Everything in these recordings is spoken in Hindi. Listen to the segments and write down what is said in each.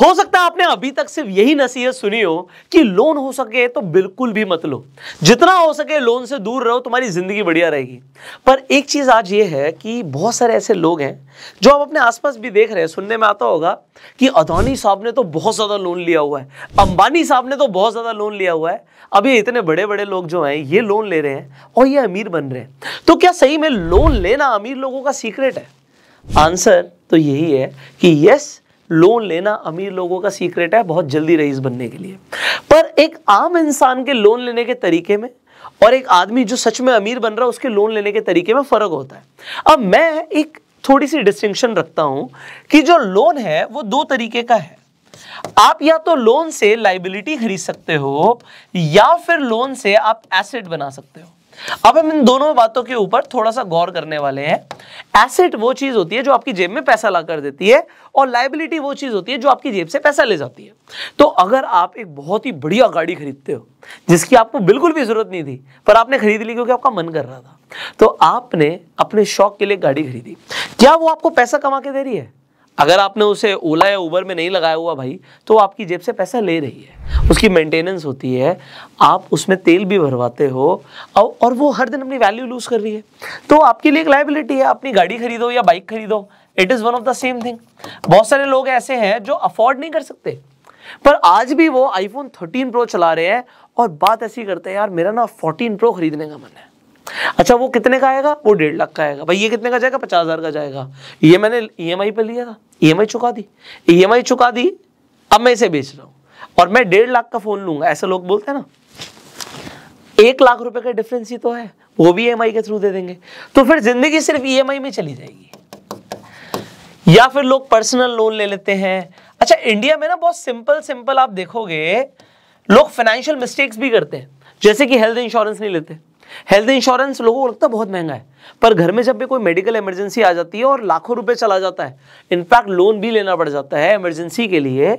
हो सकता है आपने अभी तक सिर्फ यही नसीहत सुनी हो कि लोन हो सके तो बिल्कुल भी मत लो जितना हो सके लोन से दूर रहो तुम्हारी ज़िंदगी बढ़िया रहेगी पर एक चीज़ आज ये है कि बहुत सारे ऐसे लोग हैं जो आप अपने आसपास भी देख रहे हैं सुनने में आता होगा कि अदानी साहब ने तो बहुत ज़्यादा लोन लिया हुआ है अंबानी साहब ने तो बहुत ज़्यादा लोन लिया हुआ है अभी इतने बड़े बड़े लोग जो हैं ये लोन ले रहे हैं और ये अमीर बन रहे हैं तो क्या सही में लोन लेना अमीर लोगों का सीक्रेट है आंसर तो यही है कि यस लोन लेना अमीर लोगों का सीक्रेट है बहुत जल्दी रईस बनने के लिए पर एक आम इंसान के लोन लेने के तरीके में और एक आदमी जो सच में अमीर बन रहा है उसके लोन लेने के तरीके में फ़र्क होता है अब मैं एक थोड़ी सी डिस्टिंक्शन रखता हूं कि जो लोन है वो दो तरीके का है आप या तो लोन से लाइबिलिटी खरीद सकते हो या फिर लोन से आप एसेट बना सकते हो अब हम इन दोनों बातों के ऊपर थोड़ा सा गौर करने वाले हैं एसेट वो चीज होती है जो आपकी जेब में पैसा ला कर देती है और लाइबिलिटी वो चीज होती है जो आपकी जेब से पैसा ले जाती है तो अगर आप एक बहुत ही बढ़िया गाड़ी खरीदते हो जिसकी आपको बिल्कुल भी जरूरत नहीं थी पर आपने खरीद ली क्योंकि आपका मन कर रहा था तो आपने अपने शौक के लिए गाड़ी खरीदी क्या वो आपको पैसा कमा के दे रही है अगर आपने उसे ओला या उबर में नहीं लगाया हुआ भाई तो आपकी जेब से पैसा ले रही है उसकी मेंटेनेंस होती है आप उसमें तेल भी भरवाते हो और वो हर दिन अपनी वैल्यू लूज़ कर रही है तो आपके लिए एक लाइबिलिटी है अपनी गाड़ी खरीदो या बाइक खरीदो it is one of the same thing बहुत सारे लोग ऐसे हैं जो अफोर्ड नहीं कर सकते पर आज भी वो आईफोन थर्टीन प्रो चला रहे हैं और बात ऐसी करते हैं यार मेरा ना फोर्टीन प्रो खरीदने का मन है अच्छा वो कितने का आएगा वो डेढ़ लाख का आएगा भाई ये कितने का जाएगा पचास हज़ार का जाएगा ये मैंने ई एम आई पर लिया था ई एम आई चुका दी ई एम आई चुका दी अब मैं इसे बेच रहा हूँ और मैं डेढ़ लाख का फ़ोन लूंगा ऐसे लोग बोलते हैं ना एक लाख रुपए का डिफरेंस ही तो है वो भी ई e के थ्रू दे देंगे तो फिर ज़िंदगी सिर्फ ई e में चली जाएगी या फिर लोग पर्सनल लोन ले लेते हैं अच्छा इंडिया में ना बहुत सिंपल सिंपल आप देखोगे लोग फाइनेंशियल मिस्टेक्स भी करते हैं जैसे कि हेल्थ इंश्योरेंस नहीं लेते हेल्थ इंश्योरेंस लोगों को लगता है बहुत महंगा है पर घर में जब भी कोई मेडिकल इमरजेंसी आ जाती है और लाखों रुपए चला जाता है इनफैक्ट लोन भी लेना पड़ जाता है इमरजेंसी के लिए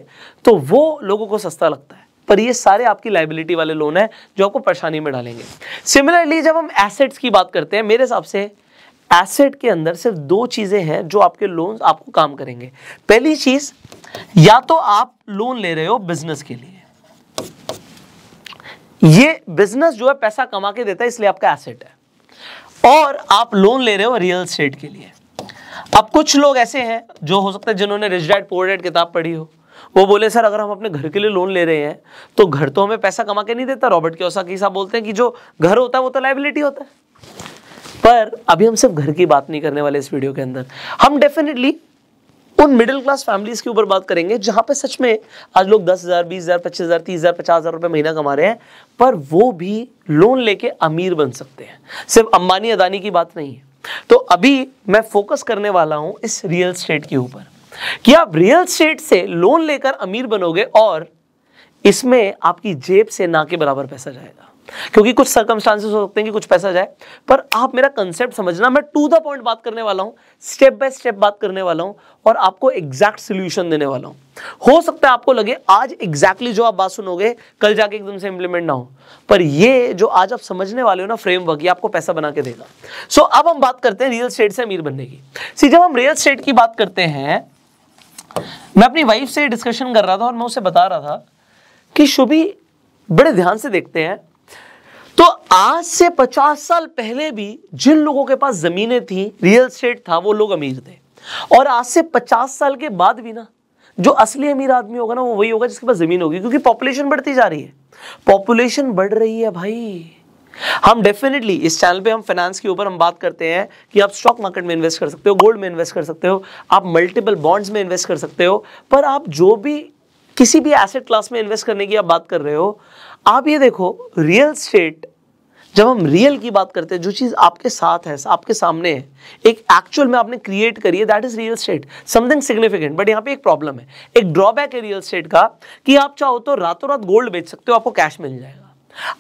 तो वो लोगों को सस्ता लगता है पर ये सारे आपकी लाइबिलिटी वाले लोन है जो आपको परेशानी में डालेंगे सिमिलरली जब हम एसेट्स की बात करते हैं मेरे हिसाब से एसेट के अंदर सिर्फ दो चीज़ें हैं जो आपके लोन आपको काम करेंगे पहली चीज़ या तो आप लोन ले रहे हो बिजनेस के लिए ये बिजनेस जो है पैसा कमा के देता है इसलिए आपका एसेट है और आप लोन ले रहे हो रियल स्टेट के लिए अब कुछ लोग ऐसे हैं जो हो सकता है जिन्होंने रिच डैड पोअर डैड किताब पढ़ी हो वो बोले सर अगर हम अपने घर के लिए लोन ले रहे हैं तो घर तो हमें पैसा कमा के नहीं देता रॉबर्ट के की साहब बोलते हैं कि जो घर होता है वो तो लाइबिलिटी होता है पर अभी हम सिर्फ घर की बात नहीं करने वाले इस वीडियो के अंदर हम डेफिनेटली उन मिडिल क्लास फैमिलीज के ऊपर बात करेंगे जहां पे सच में आज लोग दस हज़ार बीस हज़ार पच्चीस हज़ार तीस हज़ार पचास हज़ार रुपये महीना कमा रहे हैं पर वो भी लोन लेके अमीर बन सकते हैं सिर्फ अंबानी अदानी की बात नहीं है तो अभी मैं फोकस करने वाला हूं इस रियल स्टेट के ऊपर कि आप रियल स्टेट से लोन लेकर अमीर बनोगे और इसमें आपकी जेब से ना के बराबर पैसा जाएगा क्योंकि कुछ सर्कमस्टांसेस हो सकते हैं कि कुछ पैसा जाए पर आप मेरा कंसेप्ट समझना मैं टू द पॉइंट बात करने वाला हूं स्टेप बाय स्टेप बात करने वाला हूं और आपको एग्जैक्ट सोल्यूशन देने वाला हूं हो सकता है आपको लगे आज एग्जैक्टली exactly जो आप बात सुनोगे कल जाके एकदम से इंप्लीमेंट ना हो पर ये जो आज आप समझने वाले हो ना फ्रेमवर्क ये आपको पैसा बना के देगा सो so, अब हम बात करते हैं रियल स्टेट से अमीर बनने की सी जब हम रियल स्टेट की बात करते हैं मैं अपनी वाइफ से डिस्कशन कर रहा था और मैं उसे बता रहा था कि शुभी बड़े ध्यान से देखते हैं तो आज से 50 साल पहले भी जिन लोगों के पास ज़मीनें थी रियल स्टेट था वो लोग अमीर थे और आज से 50 साल के बाद भी ना जो असली अमीर आदमी होगा ना वो वही होगा जिसके पास ज़मीन होगी क्योंकि पॉपुलेशन बढ़ती जा रही है पॉपुलेशन बढ़ रही है भाई हम डेफिनेटली इस चैनल पे हम फाइनेंस के ऊपर हम बात करते हैं कि आप स्टॉक मार्केट में इन्वेस्ट कर सकते हो गोल्ड में इन्वेस्ट कर सकते हो आप मल्टीपल बॉन्ड्स में इन्वेस्ट कर सकते हो पर आप जो भी किसी भी एसेट क्लास में इन्वेस्ट करने की आप बात कर रहे हो आप ये देखो रियल स्टेट जब हम रियल की बात करते हैं जो चीज़ आपके साथ है आपके सामने है एक एक्चुअल में आपने क्रिएट करी है that is real estate something significant but यहाँ पे एक प्रॉब्लम है एक ड्रॉबैक है रियल स्टेट का कि आप चाहो तो रातों रात गोल्ड बेच सकते हो आपको कैश मिल जाएगा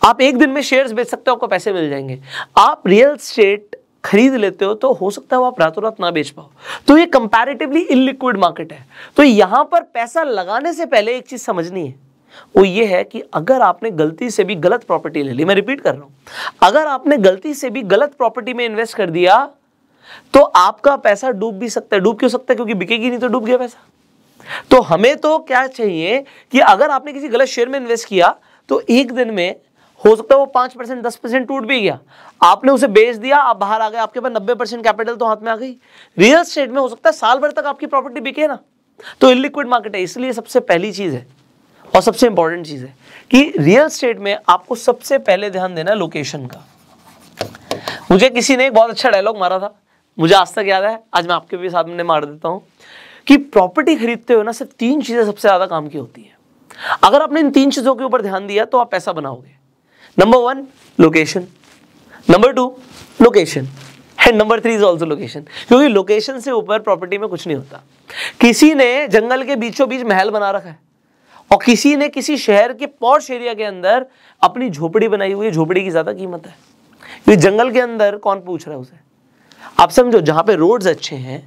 आप एक दिन में शेयर्स बेच सकते हो आपको पैसे मिल जाएंगे आप रियल स्टेट खरीद लेते हो तो हो सकता है वो आप रातों रात ना बेच पाओ तो ये कंपैरेटिवली इनलिक्विड मार्केट है तो यहां पर पैसा लगाने से पहले एक चीज़ समझनी है वो ये है कि अगर आपने गलती से भी गलत प्रॉपर्टी ले ली मैं रिपीट कर रहा हूं अगर आपने गलती से भी गलत प्रॉपर्टी में इन्वेस्ट कर दिया तो आपका पैसा डूब भी सकता है डूब क्यों सकता है क्योंकि बिकेगी नहीं तो डूब गया पैसा तो हमें तो क्या चाहिए कि अगर आपने किसी गलत शेयर में इन्वेस्ट किया तो एक दिन में हो सकता है वो पांच परसेंट दस परसेंट टूट भी गया आपने उसे बेच दिया आप बाहर आ गए आपके पास नब्बे परसेंट कैपिटल तो हाथ में आ गई रियल स्टेट में हो सकता है साल भर तक आपकी प्रॉपर्टी बिके ना तो इलिक्विड मार्केट है इसलिए सबसे पहली चीज़ है और सबसे इंपॉर्टेंट चीज़ है कि रियल स्टेट में आपको सबसे पहले ध्यान देना है लोकेशन का मुझे किसी ने एक बहुत अच्छा डायलॉग मारा था मुझे आज तक याद है आज मैं आपके भी सामने मार देता हूं कि प्रॉपर्टी खरीदते हो ना सिर्फ तीन चीज़ें सबसे ज़्यादा काम की होती है अगर आपने इन तीन चीज़ों के ऊपर ध्यान दिया तो आप पैसा बनाओगे number one location number two location and number three is also location क्योंकि लोकेशन से ऊपर प्रॉपर्टी में कुछ नहीं होता किसी ने जंगल के बीचों बीच महल बना रखा है और किसी ने किसी शहर के पॉश एरिया के अंदर अपनी झोपड़ी बनाई हुई है झोपड़ी की ज़्यादा कीमत है क्योंकि जंगल के अंदर कौन पूछ रहा है उसे आप समझो जहाँ पे रोड्स अच्छे हैं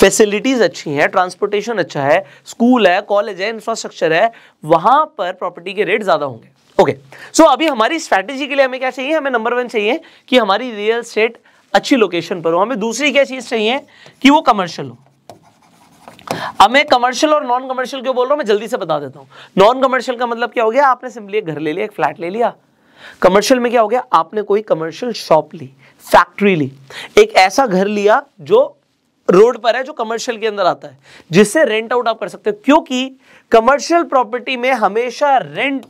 फैसिलिटीज़ अच्छी हैं ट्रांसपोर्टेशन अच्छा है स्कूल है कॉलेज है इंफ्रास्ट्रक्चर है वहाँ पर प्रॉपर्टी के रेट ज़्यादा होंगे ओके सो अभी हमारी स्ट्रैटेजी के लिए हमें क्या चाहिए हमें नंबर वन चाहिए कि हमारी रियल स्टेट अच्छी लोकेशन पर हो हमें दूसरी क्या चीज़ चाहिए कि वो कमर्शियल हो अब मैं कमर्शियल और नॉन कमर्शियल क्यों बोल रहा हूं मैं जल्दी से बता देता हूं नॉन कमर्शियल का मतलब क्या हो गया आपने सिंपली एक घर ले लिया एक फ्लैट ले लिया कमर्शियल में क्या हो गया आपने कोई कमर्शियल शॉप ली फैक्ट्री ली एक ऐसा घर लिया जो रोड पर है जो कमर्शियल के अंदर आता है जिससे रेंट आउट आप कर सकते हो क्योंकि कमर्शियल प्रॉपर्टी में हमेशा रेंट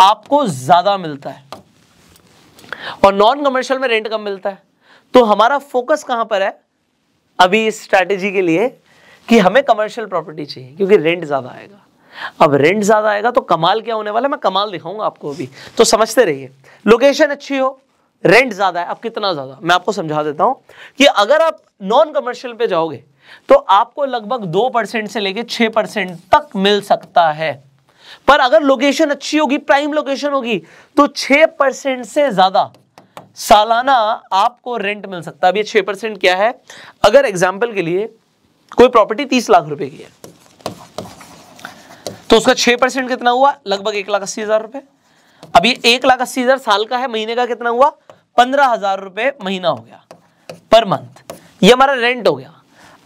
आपको ज़्यादा मिलता है और नॉन कमर्शियल में रेंट कम मिलता है तो हमारा फोकस कहां पर है अभी इस स्ट्रेटेजी के लिए कि हमें कमर्शियल प्रॉपर्टी चाहिए क्योंकि रेंट ज़्यादा आएगा अब रेंट ज़्यादा आएगा तो कमाल क्या होने वाला है मैं कमाल दिखाऊंगा आपको अभी तो समझते रहिए लोकेशन अच्छी हो रेंट ज़्यादा है अब कितना ज़्यादा मैं आपको समझा देता हूँ कि अगर आप नॉन कमर्शियल पे जाओगे तो आपको लगभग दो परसेंट से लेकर छह परसेंट तक मिल सकता है पर अगर लोकेशन अच्छी होगी प्राइम लोकेशन होगी तो छह परसेंट से ज़्यादा सालाना आपको रेंट मिल सकता है अब ये परसेंट क्या है अगर एग्जाम्पल के लिए कोई प्रॉपर्टी तीस लाख रुपए की है तो उसका छह परसेंट कितना हुआ लगभग एक लाख अस्सी हज़ार रुपए अब ये एक लाख अस्सी हज़ार साल का है महीने का कितना हुआ पंद्रह हज़ार रुपए महीना हो गया पर मंथ ये हमारा रेंट हो गया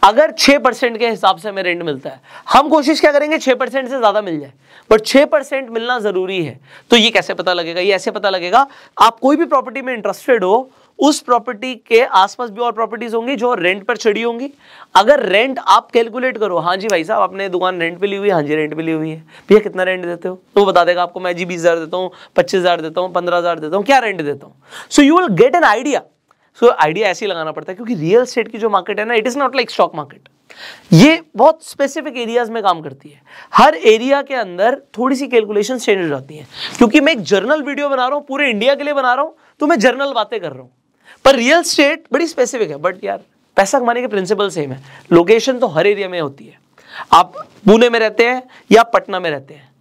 अगर छह परसेंट के हिसाब से हमें रेंट मिलता है हम कोशिश क्या करेंगे छह परसेंट से ज़्यादा मिल जाए बट छः परसेंट मिलना ज़रूरी है तो ये कैसे पता लगेगा ये ऐसे पता लगेगा आप कोई भी प्रॉपर्टी में इंटरेस्टेड हो उस प्रॉपर्टी के आसपास भी और प्रॉपर्टीज होंगी जो रेंट पर चढ़ी होंगी अगर रेंट आप कैलकुलेट करो हाँ जी भाई साहब आपने दुकान रेंट पे ली हुई है हाँ जी रेंट पे ली हुई है भैया कितना रेंट देते हो तो वो बता देगा आपको मैं जी बीस हज़ार देता हूँ पच्चीस हज़ार देता हूँ पंद्रह हज़ार देता हूँ क्या रेंट देता हूँ so you will get an idea so idea ऐसे ही लगाना पड़ता है क्योंकि रियल स्टेट की जो मार्केट है ना it is not like stock market ये बहुत स्पेसिफिक एरियाज में काम करती है हर एरिया के अंदर थोड़ी सी कैलकुलेशन चेंज हो जाती है क्योंकि मैं एक जर्नल वीडियो बना रहा हूँ पूरे इंडिया के लिए बना रहा हूँ तो मैं जर्नल बातें कर रहा हूँ पर रियल स्टेट बड़ी स्पेसिफिक है बट यार पैसा कमाने के प्रिंसिपल सेम है लोकेशन तो हर एरिया में होती है आप पुणे में रहते हैं या पटना में रहते हैं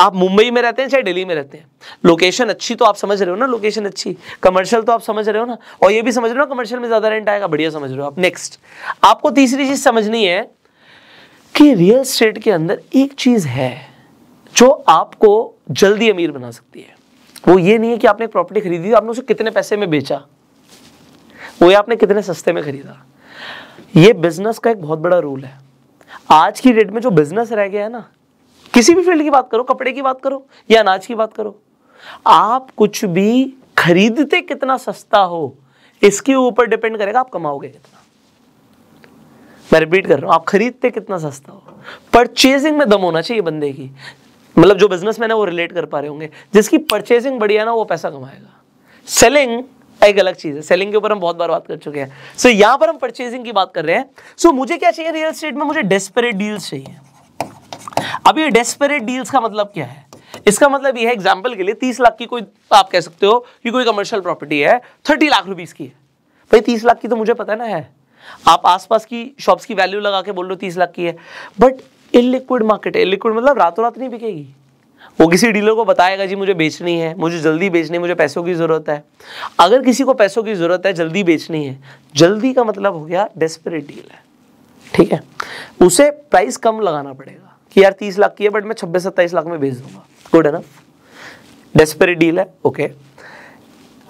आप मुंबई में रहते हैं चाहे दिल्ली में रहते हैं लोकेशन अच्छी तो आप समझ रहे हो ना लोकेशन अच्छी कमर्शियल तो आप समझ रहे हो ना और ये भी समझ रहे हो ना कमर्शियल में ज़्यादा रेंट आएगा बढ़िया समझ रहे हो आप नेक्स्ट आपको तीसरी चीज़ समझनी है कि रियल स्टेट के अंदर एक चीज़ है जो आपको जल्दी अमीर बना सकती है वो ये नहीं है कि आपने एक प्रॉपर्टी खरीदी आपने उसे कितने पैसे में बेचा वो आपने कितने सस्ते में खरीदा ये बिजनेस का एक बहुत बड़ा रूल है आज की डेट में जो बिजनेस रह गया है ना किसी भी फील्ड की बात करो कपड़े की बात करो या अनाज की बात करो आप कुछ भी खरीदते कितना सस्ता हो इसके ऊपर डिपेंड करेगा आप कमाओगे कितना मैं रिपीट कर रहा हूं आप खरीदते कितना सस्ता हो परचेजिंग में दम होना चाहिए बंदे की मतलब जो बिजनेसमैन है वो रिलेट कर पा रहे होंगे जिसकी परचेजिंग बढ़िया ना वो पैसा कमाएगा सेलिंग एक अलग चीज़ है सेलिंग के ऊपर हम बहुत बार बात कर चुके हैं सो so, यहाँ पर हम परचेजिंग की बात कर रहे हैं सो so, मुझे क्या चाहिए रियल स्टेट में मुझे डेस्परेट डील्स चाहिए अब ये डेस्परेट डील्स का मतलब क्या है इसका मतलब ये है एग्जाम्पल के लिए तीस लाख की कोई आप कह सकते हो कि कोई कमर्शियल प्रॉपर्टी है थर्टी लाख रुपीज़ की है भाई तीस लाख की तो मुझे पता ना है आप आसपास की शॉप्स की वैल्यू लगा के बोल रहे हो तीस लाख की है बट इलिक्विड मार्केट है इलिक्विड मतलब रातों रात नहीं बिकेगी वो किसी डीलर को बताएगा जी मुझे बेचनी है मुझे जल्दी बेचनी है मुझे पैसों की ज़रूरत है अगर किसी को पैसों की ज़रूरत है जल्दी बेचनी है जल्दी का मतलब हो गया डेस्परेट डील है ठीक है उसे प्राइस कम लगाना पड़ेगा कि यार तीस लाख की है बट मैं छब्बीस सत्ताईस लाख में भेज दूंगा गुड है ना डेस्परेट डील है ओके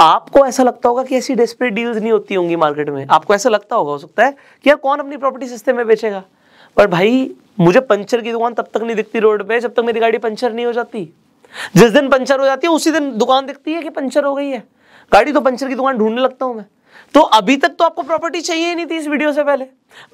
आपको ऐसा लगता होगा कि ऐसी डेस्परेट डील्स नहीं होती होंगी मार्केट में आपको ऐसा लगता होगा हो सकता है कि यार कौन अपनी प्रॉपर्टी सस्ते में बेचेगा पर भाई मुझे पंचर की दुकान तब तक नहीं दिखती रोड पे जब तक मेरी गाड़ी पंचर नहीं हो जाती जिस दिन पंचर हो जाती है उसी दिन दुकान दिखती है कि पंचर हो गई है गाड़ी तो पंचर की दुकान ढूंढने लगता हूं मैं तो अभी तक तो आपको प्रॉपर्टी चाहिए ही नहीं थी इस वीडियो से पहले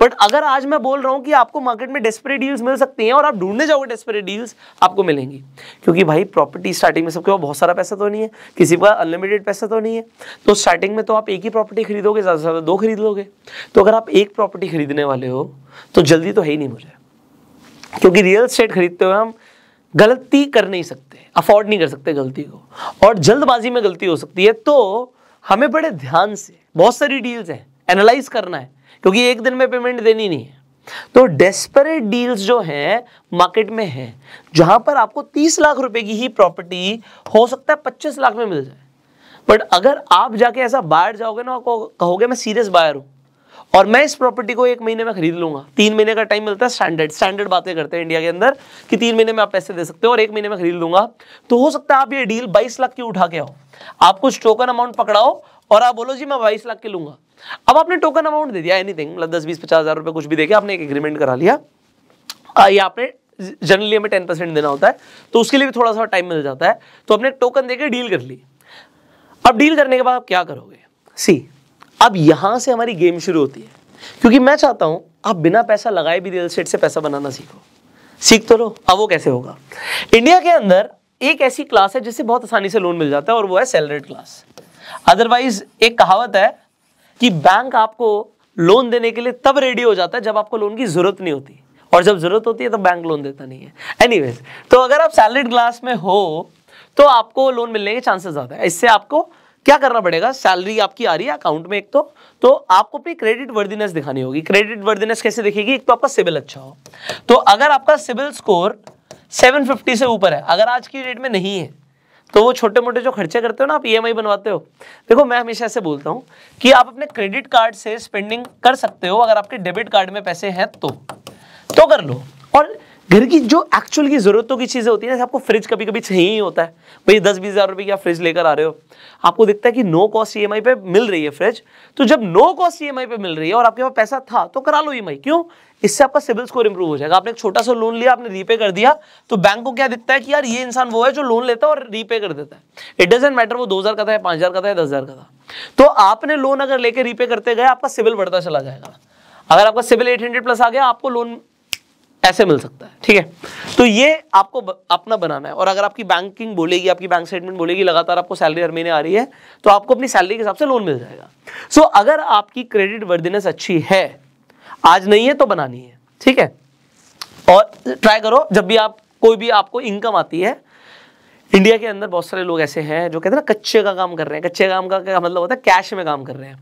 बट अगर आज मैं बोल रहा हूं कि आपको मार्केट में डेस्परेट डील्स मिल सकती हैं और आप ढूंढने जाओगे डेस्परेट डील्स आपको मिलेंगी क्योंकि भाई प्रॉपर्टी स्टार्टिंग में सबके पास बहुत सारा पैसा तो नहीं है किसी का अनलिमिटेड पैसा तो नहीं है तो स्टार्टिंग में तो आप एक ही प्रॉपर्टी खरीदोगे ज़्यादा से ज़्यादा दो खरीद लोगे तो अगर आप एक प्रॉपर्टी खरीदने वाले हो तो जल्दी तो है ही नहीं मुझे क्योंकि रियल स्टेट खरीदते हुए हम गलती कर नहीं सकते अफोर्ड नहीं कर सकते गलती को और जल्दबाजी में गलती हो सकती है तो हमें बड़े ध्यान से बहुत सारी डील्स हैं एनालाइज करना है क्योंकि एक दिन में पेमेंट देनी नहीं है तो डेस्परेट डील्स जो हैं मार्केट में हैं जहां पर आपको 30 लाख रुपए की ही प्रॉपर्टी हो सकता है 25 लाख में मिल जाए बट अगर आप जाके ऐसा बाहर जाओगे ना कहोगे मैं सीरियस बायर हूं और मैं इस प्रॉपर्टी को एक महीने में खरीद लूंगा तीन महीने का टाइम मिलता है स्टैंडर्ड स्टैंडर्ड बातें करते हैं इंडिया के अंदर कि तीन महीने में आप पैसे दे सकते हो और एक महीने में खरीद लूंगा तो हो सकता है आप ये डील बाईस लाख की उठा के आओ आप कुछ टोकन अमाउंट पकड़ाओ और आप बोलो जी मैं बाईस लाख के लूंगा अब आपने टोकन अमाउंट दे दिया एनीथिंग मतलब दस बीस पचास हजार रुपये कुछ भी देखे आपने एक एग्रीमेंट करा लिया या आपने जनरली हमें टेन परसेंट देना होता है तो उसके लिए भी थोड़ा सा टाइम मिल जाता है तो आपने टोकन देकर डील कर ली अब डील करने के बाद आप क्या करोगे सी अब यहां से हमारी गेम शुरू होती है क्योंकि मैं चाहता हूं आप बिना पैसा लगाए भी रियल स्टेट से पैसा बनाना सीखो सीख तो लो अब वो कैसे होगा इंडिया के अंदर एक ऐसी क्लास है जिससे बहुत आसानी से लोन मिल जाता है और वो है सैलरीड क्लास अदरवाइज एक कहावत है कि बैंक आपको लोन देने के लिए तब रेडी हो जाता है जब आपको लोन की जरूरत नहीं होती और जब जरूरत होती है तो बैंक लोन देता नहीं है एनीवेज तो अगर आप सैलरीड क्लास में हो तो आपको लोन मिलने के चांसेस ज़्यादा है इससे आपको क्या करना पड़ेगा सैलरी आपकी आ रही है अकाउंट में एक तो तो आपको अपनी क्रेडिट वर्दीनेस दिखानी होगी क्रेडिट वर्दीनेस कैसे दिखेगी एक तो आपका सिविल अच्छा हो तो अगर आपका सिविल स्कोर 750 से ऊपर है अगर आज की डेट में नहीं है तो वो छोटे मोटे जो खर्चे करते हो ना आप ई e बनवाते हो देखो मैं हमेशा ऐसे बोलता हूँ कि आप अपने क्रेडिट कार्ड से स्पेंडिंग कर सकते हो अगर आपके डेबिट कार्ड में पैसे हैं तो, तो कर लो और घर की जो एक्चुअल की ज़रूरतों की चीज़ें होती है ना आपको फ्रिज कभी कभी चाहिए ही होता है भाई दस बीस हज़ार रुपए की आप फ्रिज लेकर आ रहे हो आपको दिखता है कि नो कॉस्ट ईएमआई पे मिल रही है फ्रिज तो जब नो कॉस्ट ईएमआई पे मिल रही है और आपके पास पैसा था तो करा लो ई e क्यों इससे आपका सिविल स्कोर इंप्रूव हो जाएगा आपने एक छोटा सा लोन लिया आपने रीपे कर दिया तो बैंक को क्या दिखता है कि यार ये इंसान वो है जो लोन लेता है और रीपे कर देता है इट डजेंट मैटर वो दो का था पांच हज़ार का था दस हज़ार का था तो आपने लोन अगर लेकर रीपे करते गए आपका सिविल बढ़ता चला जाएगा अगर आपका सिविल 800 प्लस आ गया आपको लोन ऐसे मिल सकता है ठीक है तो ये आपको अपना बनाना है और अगर आपकी बैंकिंग बोलेगी आपकी बैंक स्टेटमेंट बोलेगी लगातार आपको सैलरी हर महीने आ रही है तो आपको अपनी सैलरी के हिसाब से लोन मिल जाएगा सो अगर आपकी क्रेडिट वर्दिनेस अच्छी है आज नहीं है तो बनानी है ठीक है और ट्राई करो जब भी आप कोई भी आपको इनकम आती है इंडिया के अंदर बहुत सारे लोग ऐसे हैं जो कहते हैं ना कच्चे का काम कर रहे हैं कच्चे काम का क्या मतलब होता है कैश में काम कर रहे हैं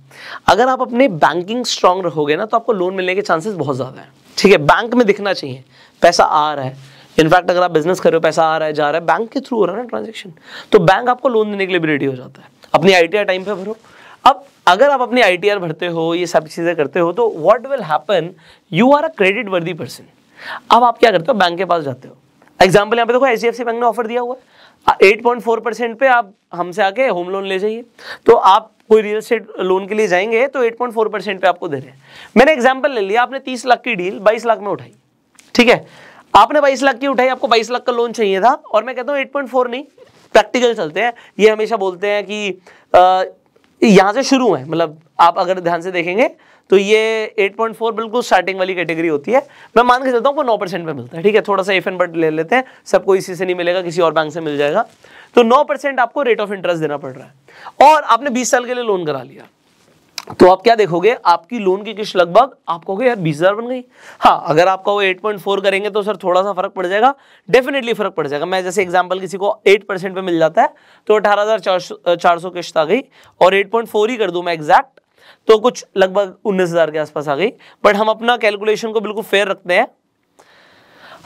अगर आप अपने बैंकिंग स्ट्रांग रहोगे ना तो आपको लोन मिलने के चांसेस बहुत ज़्यादा हैं ठीक है बैंक में दिखना चाहिए पैसा आ रहा है इनफैक्ट अगर आप बिजनेस कर रहे हो पैसा आ रहा है जा रहा है बैंक के थ्रू हो रहा है ना ट्रांजेक्शन तो बैंक आपको लोन देने के लिए भी रेडी हो जाता है अपनी आई टाइम पर भरो अब अगर आप अपनी आई भरते हो ये सब चीज़ें करते हो तो what will happen you are a credit worthy person अब आप क्या करते हो बैंक के पास जाते हो एग्जाम्पल यहाँ पे देखो एच बैंक ने ऑफर दिया हुआ है 8.4 परसेंट पे आप हमसे आके होम लोन ले जाइए तो आप कोई रियल स्टेट लोन के लिए जाएंगे तो 8.4 परसेंट पे आपको दे रहे हैं मैंने एग्जाम्पल ले लिया आपने 30 लाख की डील 22 लाख में उठाई ठीक है आपने 22 लाख की उठाई आपको 22 लाख का लोन चाहिए था और मैं कहता हूँ 8.4 नहीं प्रैक्टिकल चलते हैं ये हमेशा बोलते हैं कि यहाँ से शुरू है मतलब आप अगर ध्यान से देखेंगे तो ये 8.4 बिल्कुल स्टार्टिंग वाली कैटेगरी होती है मैं मान के चलता हूँ नौ परसेंट में मिलता है ठीक है थोड़ा सा एफ एन बट ले लेते हैं सबको इसी से नहीं मिलेगा किसी और बैंक से मिल जाएगा तो नौ परसेंट आपको रेट ऑफ इंटरेस्ट देना पड़ रहा है और आपने बीस साल के लिए लोन करा लिया तो आप क्या देखोगे आपकी लोन की किश्त लगभग आप कहोगे यार बीस हज़ार बन गई हाँ अगर आपका वो 8.4 करेंगे तो सर थोड़ा सा फर्क पड़ जाएगा डेफिनेटली फर्क पड़ जाएगा मैं जैसे एग्जांपल किसी को 8 परसेंट पर मिल जाता है तो अठारह हज़ार चार सौ किश्त आ गई और 8.4 ही कर दू मैं एग्जैक्ट तो कुछ लगभग उन्नीस हज़ार के आसपास आ गई बट हम अपना कैलकुलेशन को बिल्कुल फेयर रखते हैं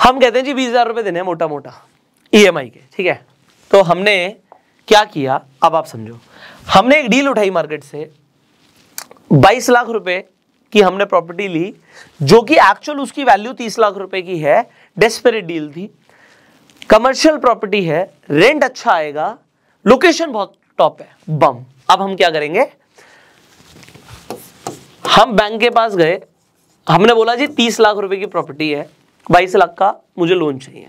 हम कहते हैं जी बीस हज़ार रुपए देने हैं मोटा मोटा ई के ठीक है तो हमने क्या किया अब आप समझो हमने एक डील उठाई मार्केट से बाईस लाख रुपए की हमने प्रॉपर्टी ली जो कि एक्चुअल उसकी वैल्यू तीस लाख रुपए की है डेस्परेट डील थी कमर्शियल प्रॉपर्टी है रेंट अच्छा आएगा लोकेशन बहुत टॉप है बम अब हम क्या करेंगे हम बैंक के पास गए हमने बोला जी तीस लाख रुपए की प्रॉपर्टी है बाईस लाख का मुझे लोन चाहिए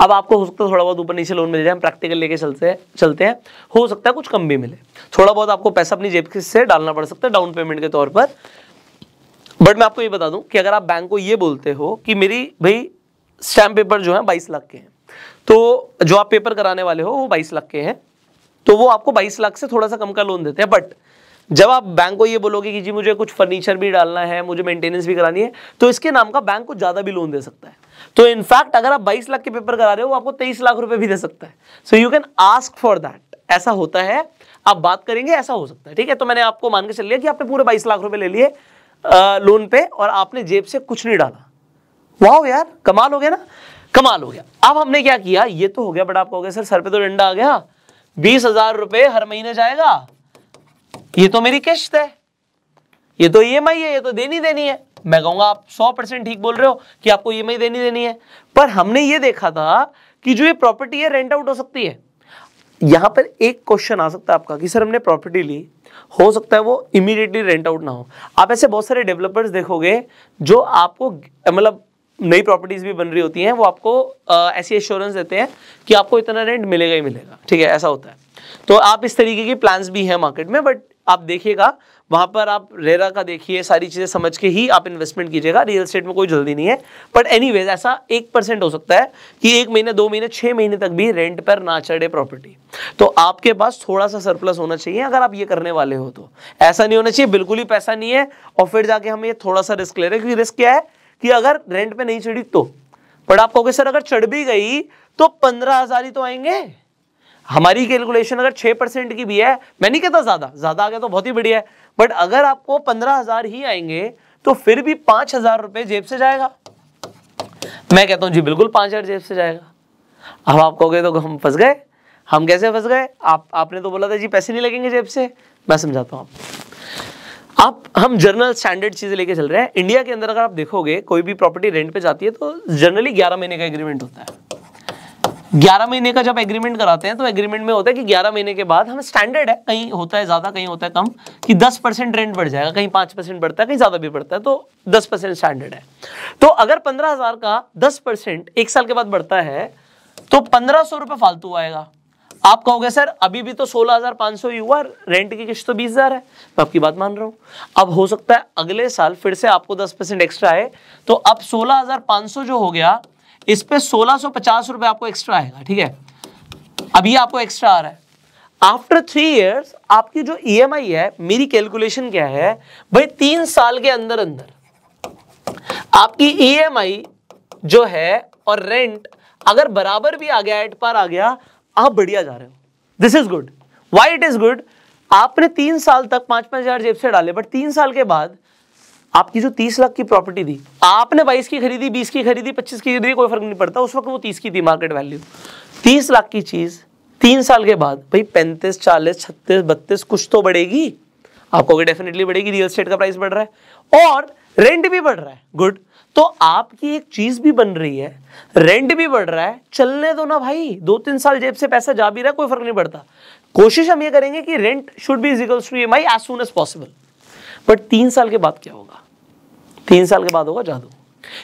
अब आपको हो सकता है थोड़ा बहुत ऊपर नीचे लोन मिल जाए हम प्रैक्टिकल लेके चलते हैं चलते हैं हो सकता है कुछ कम भी मिले थोड़ा बहुत आपको पैसा अपनी जेब से डालना पड़ सकता है डाउन पेमेंट के तौर पर बट मैं आपको ये बता दूं कि अगर आप बैंक को ये बोलते हो कि मेरी भाई स्टैम्प पेपर जो है बाईस लाख के हैं तो जो आप पेपर कराने वाले हो वो बाईस लाख के हैं तो वो आपको बाईस लाख से थोड़ा सा कम का लोन देते हैं बट जब आप बैंक को ये बोलोगे कि जी मुझे कुछ फर्नीचर भी डालना है मुझे मेंटेनेंस भी करानी है तो इसके नाम का बैंक को ज़्यादा भी लोन दे सकता है तो इनफैक्ट अगर आप 22 लाख के पेपर करा रहे हो आपको 23 लाख रुपए भी दे सकता है so you can ask for that ऐसा होता है आप बात करेंगे ऐसा हो सकता है ठीक है तो मैंने आपको मान के चल लिया कि आपने पूरे बाईस लाख रुपए ले लिए लोन पे और आपने जेब से कुछ नहीं डाला वाह यार कमाल हो गया ना कमाल हो गया अब हमने क्या किया ये तो हो गया बट आप कहोगे सर सर पे तो डंडा आ गया बीस हजार रुपए हर महीने जाएगा ये तो मेरी किश्त है ये तो ई e है ये तो देनी देनी है मैं कहूंगा आप सौ परसेंट ठीक बोल रहे हो कि आपको ई e देनी देनी है पर हमने ये देखा था कि जो ये प्रॉपर्टी है रेंट आउट हो सकती है यहां पर एक क्वेश्चन आ सकता है आपका कि सर हमने प्रॉपर्टी ली हो सकता है वो इमीडिएटली रेंट आउट ना हो आप ऐसे बहुत सारे डेवलपर्स देखोगे जो आपको मतलब नई प्रॉपर्टीज भी बन रही होती हैं वो आपको आ, ऐसी एश्योरेंस देते हैं कि आपको इतना रेंट मिलेगा ही मिलेगा ठीक है ऐसा होता है तो आप इस तरीके के प्लान्स भी हैं मार्केट में बट आप देखिएगा वहाँ पर आप रेरा का देखिए सारी चीज़ें समझ के ही आप इन्वेस्टमेंट कीजिएगा रियल स्टेट में कोई जल्दी नहीं है बट एनी ऐसा एक परसेंट हो सकता है कि एक महीने दो महीने छः महीने तक भी रेंट पर ना चढ़े प्रॉपर्टी तो आपके पास थोड़ा सा सरप्लस होना चाहिए अगर आप ये करने वाले हो तो ऐसा नहीं होना चाहिए बिल्कुल ही पैसा नहीं है और फिर जाके हम ये थोड़ा सा रिस्क ले रहे हैं क्योंकि रिस्क क्या है कि अगर रेंट पर नहीं चढ़ी तो बट आप कहोगे सर अगर चढ़ भी गई तो पंद्रह ही तो आएंगे हमारी कैलकुलेशन अगर छह परसेंट की भी है मैं नहीं कहता ज़्यादा ज़्यादा आ गया तो बहुत ही बढ़िया है बट अगर आपको पंद्रह हज़ार ही आएंगे तो फिर भी पांच हज़ार रुपए जेब से जाएगा मैं कहता हूं जी बिल्कुल पांच हज़ार जेब से जाएगा अब आप कहोगे तो हम फंस गए हम कैसे फंस गए आप आपने तो बोला था जी पैसे नहीं लगेंगे जेब से मैं समझाता हूँ आप आप हम जर्नल स्टैंडर्ड चीज़ें लेके चल रहे हैं इंडिया के अंदर अगर आप देखोगे कोई भी प्रॉपर्टी रेंट पे जाती है तो जनरली 11 महीने का एग्रीमेंट होता है ग्यारह महीने का जब एग्रीमेंट कराते हैं तो एग्रीमेंट में होता है कि ग्यारह महीने के बाद हमें स्टैंडर्ड है कहीं होता है ज़्यादा कहीं होता है कम कि दस परसेंट रेंट बढ़ जाएगा कहीं पांच परसेंट बढ़ता है कहीं ज़्यादा भी बढ़ता है तो दस परसेंट स्टैंडर्ड है तो अगर पंद्रह हज़ार का दस परसेंट एक साल के बाद बढ़ता है तो पंद्रह सौ फालतू आएगा आप कहोगे सर अभी भी तो सोलह ही हुआ रेंट की किस्त तो बीस है मैं आपकी बात मान रहा हूं अब हो सकता है अगले साल फिर से आपको दस परसेंट एक्स्ट्रा आए तो अब सोलह जो हो गया इस पर सोलह सौ पचास रुपए आपको एक्स्ट्रा आएगा ठीक है अभी आपको एक्स्ट्रा आ रहा है आफ्टर थ्री इयर्स आपकी जो ईएमआई e है मेरी कैलकुलेशन क्या है भाई तीन साल के अंदर अंदर आपकी ईएमआई e जो है और रेंट अगर बराबर भी आ गया एट पार आ गया आप बढ़िया जा रहे हो this is good why it is good आपने तीन साल तक पांच पांच हजार जेब से डाले बट तीन साल के बाद आपकी जो तीस लाख की प्रॉपर्टी थी आपने बाईस की खरीदी बीस की खरीदी पच्चीस की खरीदी कोई फर्क नहीं पड़ता उस वक्त वो तीस की थी मार्केट वैल्यू तीस लाख की चीज़ तीन साल के बाद भाई पैंतीस चालीस छत्तीस बत्तीस कुछ तो बढ़ेगी आपको डेफिनेटली बढ़ेगी रियल स्टेट का प्राइस बढ़ रहा है और रेंट भी बढ़ रहा है गुड तो आपकी एक चीज भी बन रही है रेंट भी बढ़ रहा है चलने दो ना भाई दो तीन साल जेब से पैसा जा भी रहा है कोई फर्क नहीं पड़ता कोशिश हम ये करेंगे कि rent should be equals to E M I as soon as possible but तीन साल के बाद क्या होगा तीन साल के बाद होगा जादू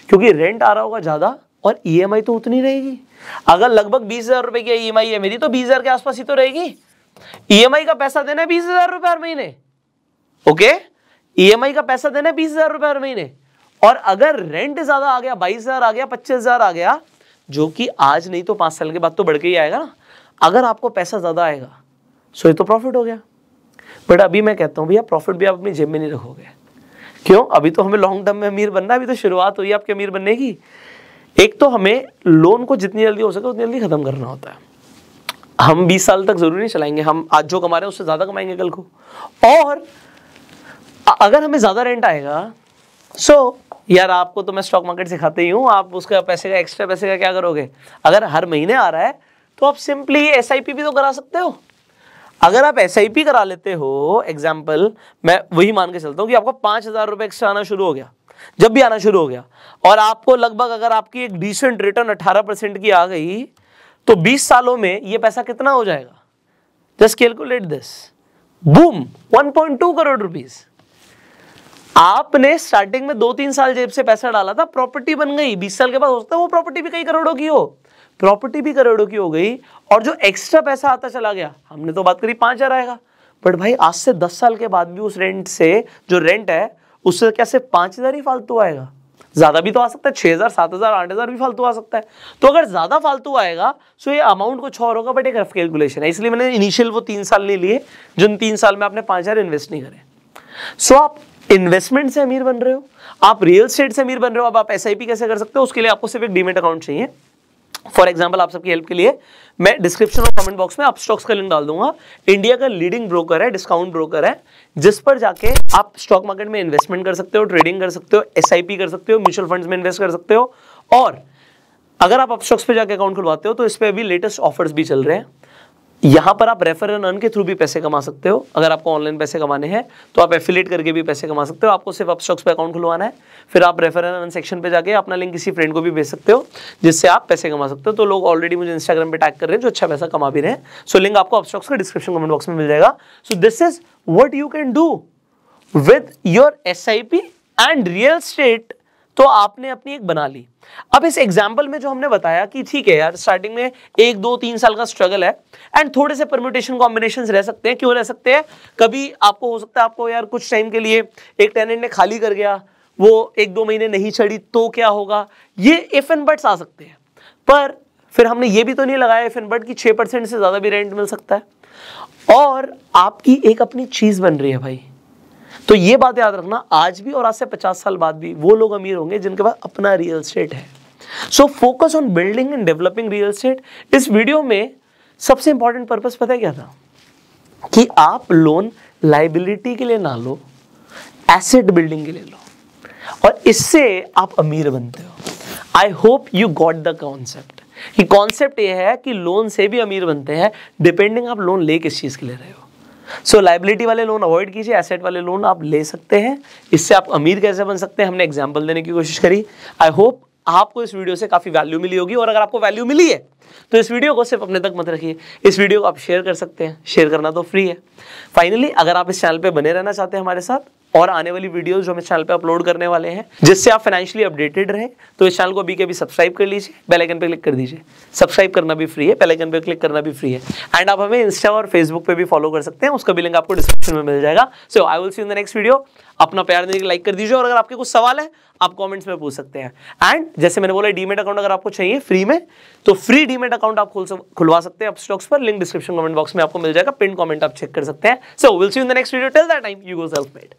क्योंकि रेंट आ रहा होगा ज़्यादा और ई e तो उतनी रहेगी अगर लगभग बीस हज़ार रुपए की ई e है मेरी तो बीस हज़ार के आसपास ही तो रहेगी ई e का पैसा देना है बीस हज़ार रुपए हर महीने ओके ई का पैसा देना है बीस हज़ार रुपए हर महीने और अगर रेंट ज़्यादा आ गया बाईस हज़ार आ गया पच्चीस हज़ार आ गया जो कि आज नहीं तो पांच साल के बाद तो बढ़ के ही आएगा ना अगर आपको पैसा ज़्यादा आएगा सो ये तो प्रॉफिट हो गया बट अभी मैं कहता हूं भैया प्रॉफिट भी आप अपनी जेब में नहीं रखोगे क्यों अभी तो हमें लॉन्ग टर्म में अमीर बनना अभी तो शुरुआत हुई आपके अमीर बनने की एक तो हमें लोन को जितनी जल्दी हो सके उतनी जल्दी खत्म करना होता है हम 20 साल तक जरूरी नहीं चलाएंगे हम आज जो कमा रहे हैं उससे ज़्यादा कमाएंगे कल को और अगर हमें ज़्यादा रेंट आएगा सो so, यार आपको तो मैं स्टॉक मार्केट सिखाते ही हूँ आप उसका पैसे का एक्स्ट्रा पैसे का क्या करोगे अगर हर महीने आ रहा है तो आप सिंपली एस भी तो करा सकते हो अगर आप एस करा लेते हो एग्जाम्पल मैं वही मान के चलता हूँ कि आपको पांच हज़ार रुपये एक्स्ट्रा आना शुरू हो गया जब भी आना शुरू हो गया और आपको लगभग अगर आपकी एक डिसेंट रिटर्न अट्ठारह परसेंट की आ गई तो बीस सालों में ये पैसा कितना हो जाएगा just calculate this boom 1.2 crore rupees आपने स्टार्टिंग में दो तीन साल जेब से पैसा डाला था प्रॉपर्टी बन गई बीस साल के बाद है वो प्रॉपर्टी भी कई करोड़ों की हो प्रॉपर्टी भी करोड़ों की हो गई और जो एक्स्ट्रा पैसा आता चला गया हमने तो बात करी पांच हज़ार आएगा बट भाई आज से दस साल के बाद भी उस रेंट से जो रेंट है उससे क्या सिर्फ पांच हज़ार ही फालतू आएगा ज़्यादा भी तो आ सकता है छह हज़ार सात हज़ार आठ हज़ार भी फालतू आ सकता है तो अगर ज़्यादा फालतू आएगा तो ये अमाउंट कुछ और होगा बट एक रफ कैलकुलेशन है इसलिए मैंने इनिशियल वो तीन साल ले लिए जिन तीन साल में आपने पांच हज़ार इन्वेस्ट नहीं करे सो आप इन्वेस्टमेंट से अमीर बन रहे हो आप रियल स्टेट से अमीर बन रहे हो अब आप एस कैसे कर सकते हो उसके लिए आपको सिर्फ एक डीमेट अकाउंट चाहिए फॉर एग्जाम्पल आप सबकी हेल्प के लिए मैं डिस्क्रिप्शन और कमेंट बॉक्स में आप स्टॉक्स का लिंक डाल दूंगा इंडिया का लीडिंग ब्रोकर है डिस्काउंट ब्रोकर है जिस पर जाके आप स्टॉक मार्केट में इन्वेस्टमेंट कर सकते हो ट्रेडिंग कर सकते हो एस कर सकते हो म्यूचुअल फंड्स में इन्वेस्ट कर सकते हो और अगर आप अपस्टॉक्स पे जाके अकाउंट खुलवाते हो तो इस पर अभी लेटेस्ट ऑफर्स भी चल रहे हैं यहां पर आप रेफर एंड अर्न के थ्रू भी पैसे कमा सकते हो अगर आपको ऑनलाइन पैसे कमाने हैं तो आप एफिलेट करके भी पैसे कमा सकते हो आपको सिर्फ अपस्टॉक्स पे अकाउंट खुलवाना है फिर आप रेफर एंड अर्न सेक्शन पे जाके अपना लिंक किसी फ्रेंड को भी भेज सकते हो जिससे आप पैसे कमा सकते हो तो लोग ऑलरेडी मुझे इंस्टाग्राम पे टैग कर रहे हैं जो अच्छा पैसा कमा भी रहे हैं सो लिंक आपको अपस्टॉक्स का डिस्क्रिप्शन कमेंट बॉक्स में मिल जाएगा so this is what you can do with your S and real estate तो आपने अपनी एक बना ली अब इस एग्जाम्पल में जो हमने बताया कि ठीक है यार स्टार्टिंग में एक दो तीन साल का स्ट्रगल है एंड थोड़े से परम्यूटेशन कॉम्बिनेशन रह सकते हैं क्यों रह सकते हैं कभी आपको हो सकता है आपको यार कुछ टाइम के लिए एक टेनेंट ने खाली कर गया वो एक दो महीने नहीं चढ़ी तो क्या होगा ये इफ एंड बट्स आ सकते हैं पर फिर हमने ये भी तो नहीं लगाया इफ एंड बट कि छः परसेंट से ज़्यादा भी रेंट मिल सकता है और आपकी एक अपनी चीज़ बन रही है भाई तो ये बात याद रखना आज भी और आज से पचास साल बाद भी वो लोग अमीर होंगे जिनके पास अपना रियल स्टेट है so focus on building and developing real estate इस वीडियो में सबसे इंपॉर्टेंट पर्पज पता क्या था कि आप लोन लाइबिलिटी के लिए ना लो एसेट बिल्डिंग के लिए लो और इससे आप अमीर बनते हो I hope you got the concept कि कॉन्सेप्ट ये है कि लोन से भी अमीर बनते हैं डिपेंडिंग आप लोन ले किस चीज़ के ले रहे हो सो so, लाइबिलिटी वाले लोन अवॉइड कीजिए एसेट वाले लोन आप ले सकते हैं इससे आप अमीर कैसे बन सकते हैं हमने एग्जाम्पल देने की कोशिश करी आई होप आपको इस वीडियो से काफ़ी वैल्यू मिली होगी और अगर आपको वैल्यू मिली है तो इस वीडियो को सिर्फ अपने तक मत रखिए इस वीडियो को आप शेयर कर सकते हैं शेयर करना तो फ्री है फाइनली अगर आप इस चैनल पर बने रहना चाहते हैं हमारे साथ और आने वाली वीडियोस जो हम इस चैनल पे अपलोड करने वाले हैं जिससे आप फाइनेंशियली अपडेटेड रहे तो इस चैनल को अभी के अभी सब्सक्राइब कर लीजिए बेल आइकन पे क्लिक कर दीजिए सब्सक्राइब करना भी फ्री है बेल आइकन पे क्लिक करना भी फ्री है एंड आप हमें इंस्टा और फेसबुक पे भी फॉलो कर सकते हैं उसका भी लिंक आपको डिस्क्रिप्शन में मिल जाएगा so I will see in the next video अपना प्यार देने के लाइक कर दीजिए और अगर आपके कुछ सवाल है आप कमेंट्स में पूछ सकते हैं एंड जैसे मैंने बोला डीमेट अकाउंट अगर आपको चाहिए फ्री में तो फ्री डीमेट अकाउंट आप खोल खुलवा सकते हैं स्टॉक्स पर लिंक डिस्क्रिप्शन कमेंट बॉक्स में आपको मिल जाएगा पिन कमेंट आप चेक कर सकते हैं so will see in the next video till that time you go self made